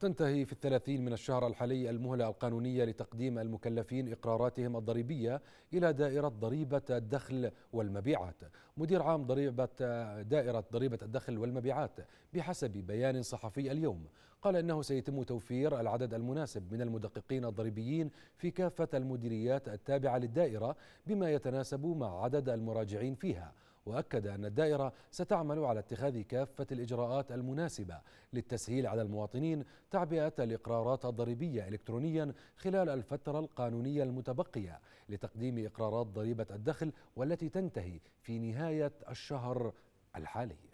تنتهي في الثلاثين من الشهر الحالي المهلة القانونية لتقديم المكلفين إقراراتهم الضريبية إلى دائرة ضريبة الدخل والمبيعات مدير عام ضريبة دائرة ضريبة الدخل والمبيعات بحسب بيان صحفي اليوم قال إنه سيتم توفير العدد المناسب من المدققين الضريبيين في كافة المديريات التابعة للدائرة بما يتناسب مع عدد المراجعين فيها وأكد أن الدائرة ستعمل على اتخاذ كافة الإجراءات المناسبة للتسهيل على المواطنين تعبئة الإقرارات الضريبية إلكترونيا خلال الفترة القانونية المتبقية لتقديم إقرارات ضريبة الدخل والتي تنتهي في نهاية الشهر الحالي